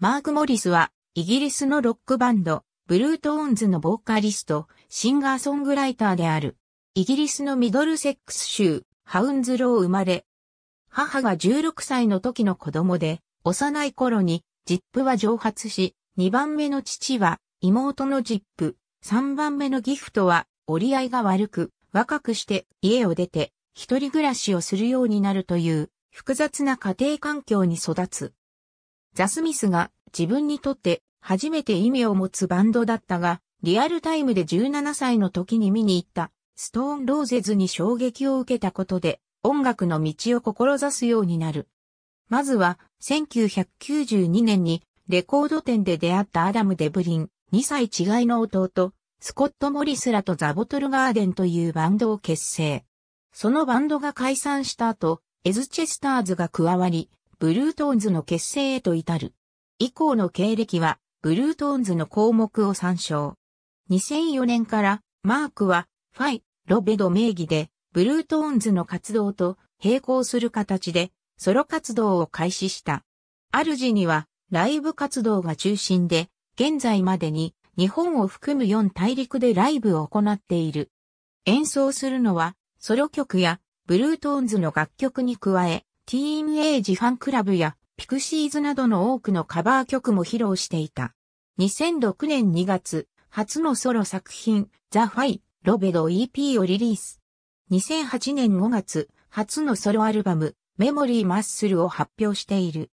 マーク・モリスは、イギリスのロックバンド、ブルートーンズのボーカリスト、シンガーソングライターである。イギリスのミドルセックス州、ハウンズロー生まれ。母が16歳の時の子供で、幼い頃に、ジップは蒸発し、2番目の父は、妹のジップ、3番目のギフトは、折り合いが悪く、若くして家を出て、一人暮らしをするようになるという、複雑な家庭環境に育つ。ザ・スミスが自分にとって初めて意味を持つバンドだったが、リアルタイムで17歳の時に見に行ったストーン・ローゼズに衝撃を受けたことで音楽の道を志すようになる。まずは1992年にレコード店で出会ったアダム・デブリン、2歳違いの弟、スコット・モリスらとザ・ボトル・ガーデンというバンドを結成。そのバンドが解散した後、エズ・チェスターズが加わり、ブルートーンズの結成へと至る。以降の経歴は、ブルートーンズの項目を参照。2004年から、マークは、ファイ、ロベド名義で、ブルートーンズの活動と並行する形で、ソロ活動を開始した。主には、ライブ活動が中心で、現在までに、日本を含む4大陸でライブを行っている。演奏するのは、ソロ曲や、ブルートーンズの楽曲に加え、ティーンエイジファンクラブやピクシーズなどの多くのカバー曲も披露していた。2006年2月、初のソロ作品、ザ・ファイ、ロベド EP をリリース。2008年5月、初のソロアルバム、メモリー・マッスルを発表している。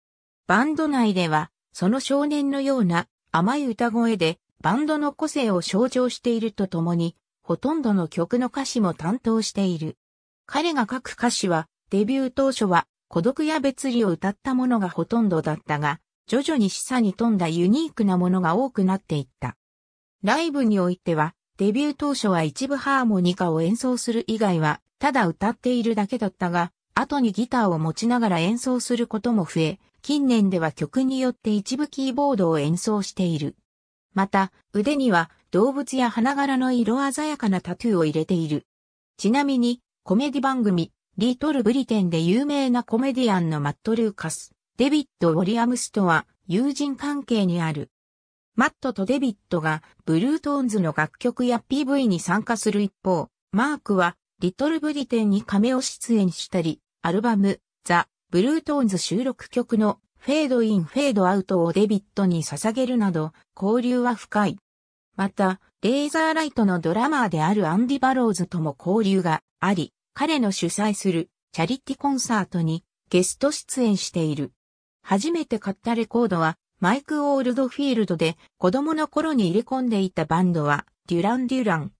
バンド内では、その少年のような甘い歌声で、バンドの個性を象徴しているとともに、ほとんどの曲の歌詞も担当している。彼が書く歌詞は、デビュー当初は孤独や別離を歌ったものがほとんどだったが、徐々に示唆に富んだユニークなものが多くなっていった。ライブにおいては、デビュー当初は一部ハーモニカを演奏する以外は、ただ歌っているだけだったが、後にギターを持ちながら演奏することも増え、近年では曲によって一部キーボードを演奏している。また、腕には動物や花柄の色鮮やかなタトゥーを入れている。ちなみに、コメディ番組、リトルブリテンで有名なコメディアンのマット・ルーカス、デビッド・ウォリアムスとは友人関係にある。マットとデビッドがブルートーンズの楽曲や PV に参加する一方、マークはリトルブリテンに亀を出演したり、アルバム、ザ・ブルートーンズ収録曲のフェードインフェードアウトをデビッドに捧げるなど、交流は深い。また、レーザーライトのドラマーであるアンディ・バローズとも交流があり、彼の主催するチャリティコンサートにゲスト出演している。初めて買ったレコードはマイク・オールドフィールドで子供の頃に入れ込んでいたバンドはデュラン・デュラン。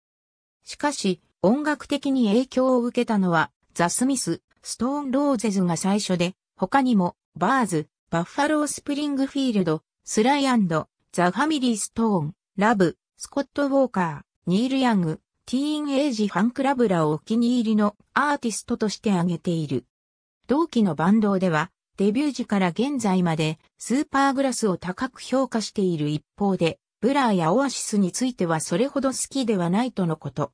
しかし音楽的に影響を受けたのはザ・スミス、ストーン・ローゼズが最初で他にもバーズ、バッファロー・スプリングフィールド、スライザ・ファミリー・ストーン、ラブ、スコット・ウォーカー、ニール・ヤング、ティーンエイジファンクラブらをお気に入りのアーティストとして挙げている。同期のバンドでは、デビュー時から現在までスーパーグラスを高く評価している一方で、ブラーやオアシスについてはそれほど好きではないとのこと。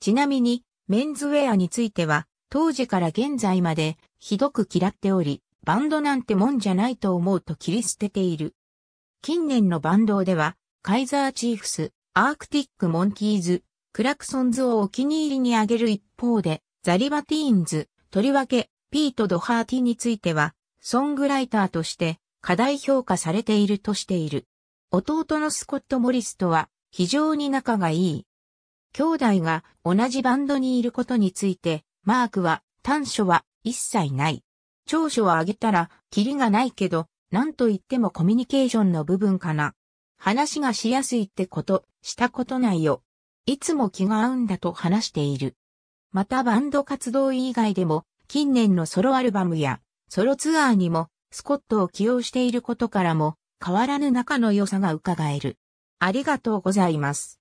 ちなみに、メンズウェアについては、当時から現在までひどく嫌っており、バンドなんてもんじゃないと思うと切り捨てている。近年のバンドでは、カイザーチーフス、アークティックモンキーズ、クラクソンズをお気に入りに挙げる一方で、ザリバティーンズ、とりわけ、ピート・ドハーティについては、ソングライターとして、過大評価されているとしている。弟のスコット・モリスとは、非常に仲がいい。兄弟が同じバンドにいることについて、マークは、短所は一切ない。長所を挙げたら、キリがないけど、なんと言ってもコミュニケーションの部分かな。話がしやすいってこと、したことないよ。いつも気が合うんだと話している。またバンド活動以外でも、近年のソロアルバムやソロツアーにもスコットを起用していることからも変わらぬ仲の良さが伺える。ありがとうございます。